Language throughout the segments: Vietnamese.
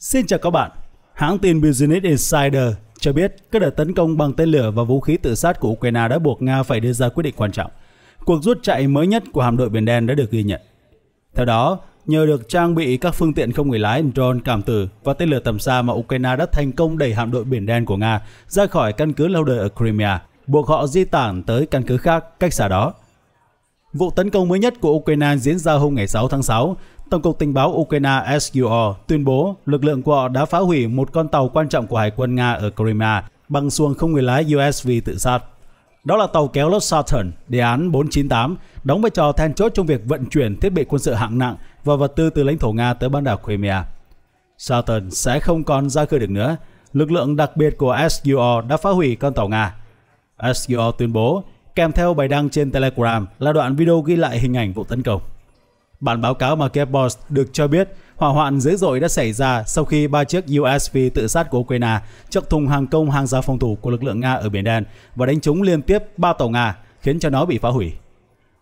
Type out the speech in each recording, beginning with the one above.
Xin chào các bạn. Hãng tin Business Insider cho biết các đợt tấn công bằng tên lửa và vũ khí tự sát của Ukraine đã buộc Nga phải đưa ra quyết định quan trọng. Cuộc rút chạy mới nhất của hạm đội Biển Đen đã được ghi nhận. Theo đó, nhờ được trang bị các phương tiện không người lái drone cảm tử và tên lửa tầm xa mà Ukraine đã thành công đẩy hạm đội Biển Đen của Nga ra khỏi căn cứ lâu đời ở Crimea, buộc họ di tản tới căn cứ khác cách xa đó. Vụ tấn công mới nhất của Ukraine diễn ra hôm ngày 6 tháng 6 Tổng cục tình báo Ukraine SUR tuyên bố lực lượng của họ đã phá hủy một con tàu quan trọng của Hải quân Nga ở Crimea bằng xuồng không người lái USV tự sát. Đó là tàu kéo Lot Saturn, đề án 498, đóng vai trò then chốt trong việc vận chuyển thiết bị quân sự hạng nặng và vật tư từ lãnh thổ Nga tới bán đảo Crimea. Saturn sẽ không còn ra khơi được nữa. Lực lượng đặc biệt của SUR đã phá hủy con tàu Nga. SUR tuyên bố, kèm theo bài đăng trên Telegram là đoạn video ghi lại hình ảnh vụ tấn công. Bản báo cáo Marketbox được cho biết hỏa hoạn dữ dội đã xảy ra sau khi ba chiếc USV tự sát của Ukraine chọc thùng hàng công hàng rào phòng thủ của lực lượng Nga ở Biển Đen và đánh trúng liên tiếp ba tàu Nga, khiến cho nó bị phá hủy.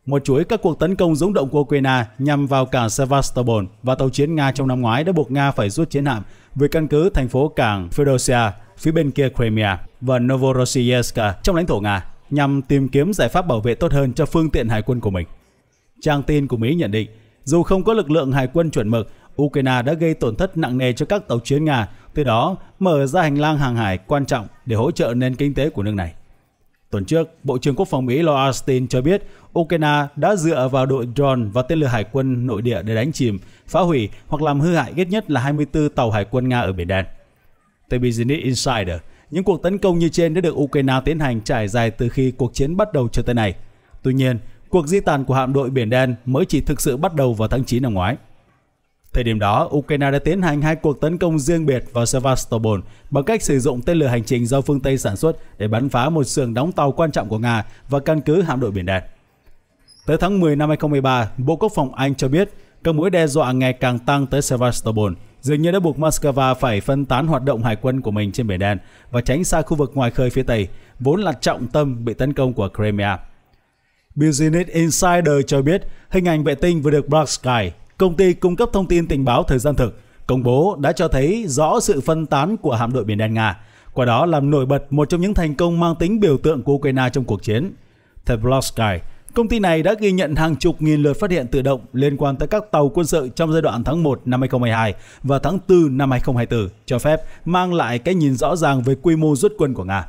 Một chuỗi các cuộc tấn công rúng động của Ukraine nhằm vào cảng Sevastopol và tàu chiến Nga trong năm ngoái đã buộc Nga phải rút chiến hạm về căn cứ thành phố cảng Fedosia phía bên kia Crimea và Novorossiysk trong lãnh thổ Nga nhằm tìm kiếm giải pháp bảo vệ tốt hơn cho phương tiện hải quân của mình. Trang tin của Mỹ nhận định dù không có lực lượng hải quân chuẩn mực, Ukraine đã gây tổn thất nặng nề cho các tàu chiến Nga, từ đó mở ra hành lang hàng hải quan trọng để hỗ trợ nền kinh tế của nước này. Tuần trước, Bộ trưởng Quốc phòng Mỹ Lloyd Austin cho biết Ukraine đã dựa vào đội drone và tên lửa hải quân nội địa để đánh chìm, phá hủy hoặc làm hư hại ít nhất là 24 tàu hải quân Nga ở Biển Đen. Tây Business Insider, những cuộc tấn công như trên đã được Ukraine tiến hành trải dài từ khi cuộc chiến bắt đầu cho tới nay. Tuy nhiên, cuộc di tản của hạm đội Biển Đen mới chỉ thực sự bắt đầu vào tháng 9 năm ngoái. Thời điểm đó, Ukraine đã tiến hành hai cuộc tấn công riêng biệt vào Sevastopol bằng cách sử dụng tên lửa hành trình do phương Tây sản xuất để bắn phá một xưởng đóng tàu quan trọng của Nga và căn cứ hạm đội Biển Đen. Tới tháng 10 năm 2013, Bộ Quốc phòng Anh cho biết các mũi đe dọa ngày càng tăng tới Sevastopol, dường như đã buộc Moscow phải phân tán hoạt động hải quân của mình trên Biển Đen và tránh xa khu vực ngoài khơi phía Tây, vốn là trọng tâm bị tấn công của Crimea. Business Insider cho biết hình ảnh vệ tinh vừa được Black Sky, công ty cung cấp thông tin tình báo thời gian thực, công bố đã cho thấy rõ sự phân tán của hạm đội Biển Đen Nga, qua đó làm nổi bật một trong những thành công mang tính biểu tượng của Ukraine trong cuộc chiến. Theo Black Sky, công ty này đã ghi nhận hàng chục nghìn lượt phát hiện tự động liên quan tới các tàu quân sự trong giai đoạn tháng 1 năm 2022 và tháng 4 năm 2024, cho phép mang lại cái nhìn rõ ràng về quy mô rút quân của Nga.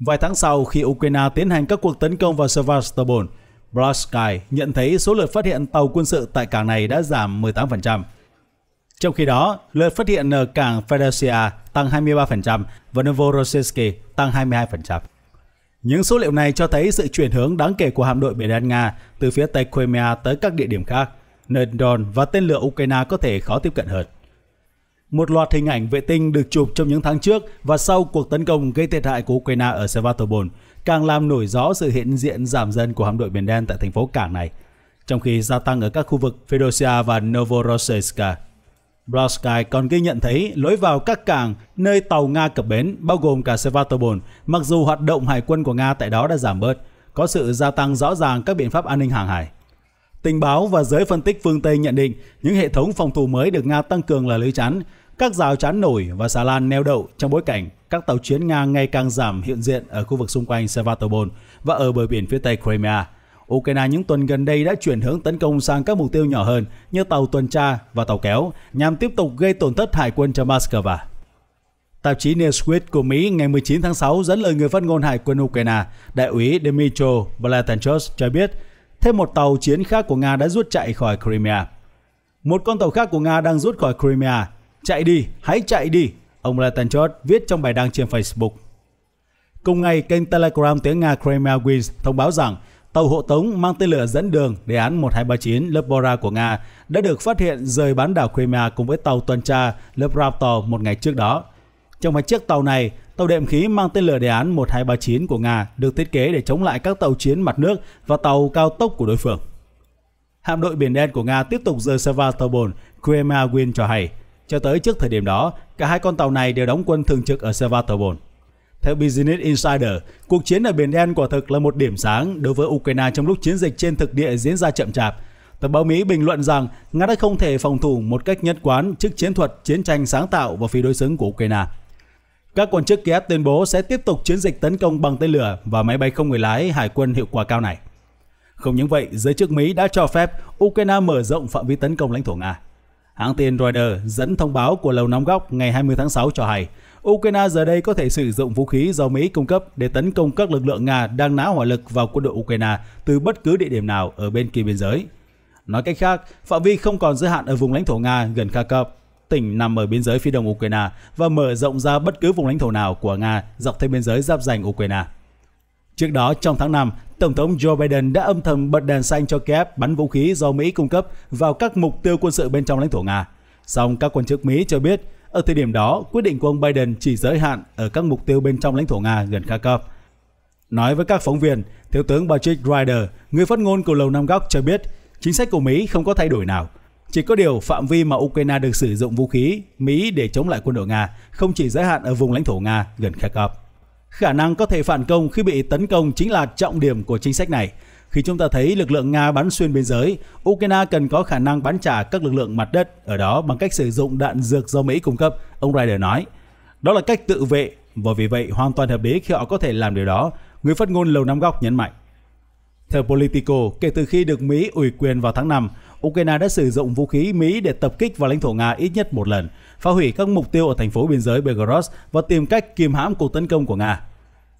Vài tháng sau, khi Ukraine tiến hành các cuộc tấn công vào Sevastopol, Blaskay nhận thấy số lượt phát hiện tàu quân sự tại cảng này đã giảm 18%. Trong khi đó, lượt phát hiện ở cảng Fedorsia tăng 23% và Novorossiysk tăng 22%. Những số liệu này cho thấy sự chuyển hướng đáng kể của hạm đội biển đen Nga từ phía Tây Crimea tới các địa điểm khác, nơi Don và tên lửa Ukraine có thể khó tiếp cận hơn. Một loạt hình ảnh vệ tinh được chụp trong những tháng trước và sau cuộc tấn công gây thiệt hại của Ukraine ở Sevastopol càng làm nổi rõ sự hiện diện giảm dần của hạm đội Biển Đen tại thành phố cảng này, trong khi gia tăng ở các khu vực Fedosia và Novorossiysk. Blasky còn ghi nhận thấy lối vào các cảng nơi tàu Nga cập bến, bao gồm cả Sevastopol, mặc dù hoạt động hải quân của Nga tại đó đã giảm bớt, có sự gia tăng rõ ràng các biện pháp an ninh hàng hải. Tình báo và giới phân tích phương Tây nhận định những hệ thống phòng thủ mới được Nga tăng cường là lưới chắn, các rào chắn nổi và xà lan neo đậu trong bối cảnh các tàu chiến Nga ngày càng giảm hiện diện ở khu vực xung quanh Sevastopol và ở bờ biển phía tây Crimea. Ukraine những tuần gần đây đã chuyển hướng tấn công sang các mục tiêu nhỏ hơn như tàu tuần tra và tàu kéo nhằm tiếp tục gây tổn thất hải quân cho Moscow. Tạp chí Newsweek của Mỹ ngày 19 tháng 6 dẫn lời người phát ngôn hải quân Ukraine, đại úy Dmitry Blatenchov cho biết thêm một tàu chiến khác của Nga đã rút chạy khỏi Crimea. Một con tàu khác của Nga đang rút khỏi Crimea Chạy đi, hãy chạy đi, ông Latan Chot viết trong bài đăng trên Facebook. Cùng ngày, kênh Telegram tiếng Nga Kremlin Wings thông báo rằng tàu hộ tống mang tên lửa dẫn đường đề án 1239 lớp Lebora của Nga đã được phát hiện rời bán đảo Crimea cùng với tàu tuần tra lớp Raptor một ngày trước đó. Trong hai chiếc tàu này, tàu đệm khí mang tên lửa đề án 1239 của Nga được thiết kế để chống lại các tàu chiến mặt nước và tàu cao tốc của đối phương. Hạm đội Biển Đen của Nga tiếp tục rời Sevastopol, Crimea Win cho hay – cho tới trước thời điểm đó, cả hai con tàu này đều đóng quân thường trực ở Sevastopol. Theo Business Insider, cuộc chiến ở Biển Đen quả thực là một điểm sáng đối với Ukraine trong lúc chiến dịch trên thực địa diễn ra chậm chạp. Tờ báo Mỹ bình luận rằng Nga đã không thể phòng thủ một cách nhất quán trước chiến thuật chiến tranh sáng tạo và phi đối xứng của Ukraine. Các quan chức Kiev tuyên bố sẽ tiếp tục chiến dịch tấn công bằng tên lửa và máy bay không người lái hải quân hiệu quả cao này. Không những vậy, giới chức Mỹ đã cho phép Ukraine mở rộng phạm vi tấn công lãnh thổ Nga. Hãng tin Reuters dẫn thông báo của Lầu Năm Góc ngày 20 tháng 6 cho hay, Ukraine giờ đây có thể sử dụng vũ khí do Mỹ cung cấp để tấn công các lực lượng Nga đang náo hỏa lực vào quân đội Ukraine từ bất cứ địa điểm nào ở bên kia biên giới. Nói cách khác, phạm vi không còn giới hạn ở vùng lãnh thổ Nga gần Kharkov, tỉnh nằm ở biên giới phía đông Ukraine và mở rộng ra bất cứ vùng lãnh thổ nào của Nga dọc theo biên giới giáp danh Ukraine. Trước đó, trong tháng 5, Tổng thống Joe Biden đã âm thầm bật đèn xanh cho Kiev bắn vũ khí do Mỹ cung cấp vào các mục tiêu quân sự bên trong lãnh thổ Nga. Song các quan chức Mỹ cho biết, ở thời điểm đó, quyết định của ông Biden chỉ giới hạn ở các mục tiêu bên trong lãnh thổ Nga gần Kharkov. Nói với các phóng viên, Thiếu tướng Patrick Ryder, người phát ngôn của Lầu Năm Góc cho biết, chính sách của Mỹ không có thay đổi nào. Chỉ có điều phạm vi mà Ukraine được sử dụng vũ khí Mỹ để chống lại quân đội Nga không chỉ giới hạn ở vùng lãnh thổ Nga gần Kharkov. Khả năng có thể phản công khi bị tấn công chính là trọng điểm của chính sách này. Khi chúng ta thấy lực lượng Nga bắn xuyên biên giới, Ukraine cần có khả năng bắn trả các lực lượng mặt đất ở đó bằng cách sử dụng đạn dược do Mỹ cung cấp, ông Ryder nói. Đó là cách tự vệ và vì vậy hoàn toàn hợp lý khi họ có thể làm điều đó, người phát ngôn Lầu Năm Góc nhấn mạnh. Theo Politico, kể từ khi được Mỹ ủy quyền vào tháng 5, Ukraine đã sử dụng vũ khí Mỹ để tập kích vào lãnh thổ Nga ít nhất một lần, phá hủy các mục tiêu ở thành phố biên giới Belgorod và tìm cách kiềm hãm cuộc tấn công của Nga.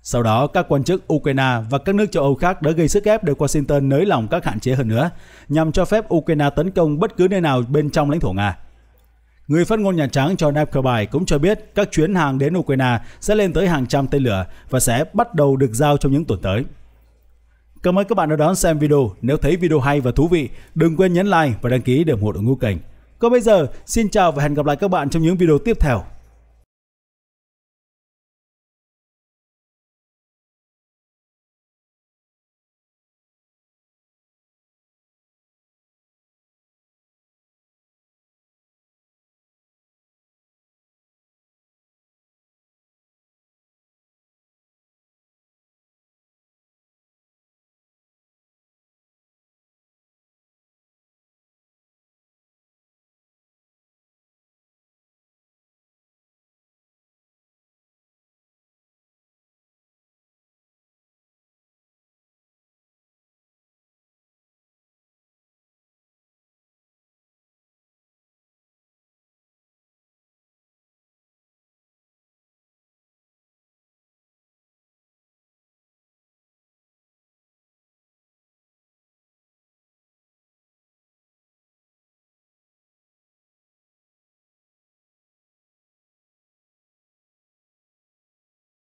Sau đó, các quan chức Ukraine và các nước châu Âu khác đã gây sức ép để Washington nới lỏng các hạn chế hơn nữa, nhằm cho phép Ukraine tấn công bất cứ nơi nào bên trong lãnh thổ Nga. Người phát ngôn Nhà Trắng cho F. Kirby cũng cho biết các chuyến hàng đến Ukraine sẽ lên tới hàng trăm tên lửa và sẽ bắt đầu được giao trong những tuần tới. Cảm ơn các bạn đã đón xem video. Nếu thấy video hay và thú vị, đừng quên nhấn like và đăng ký để ủng hộ đội ngũ kênh. Còn bây giờ, xin chào và hẹn gặp lại các bạn trong những video tiếp theo.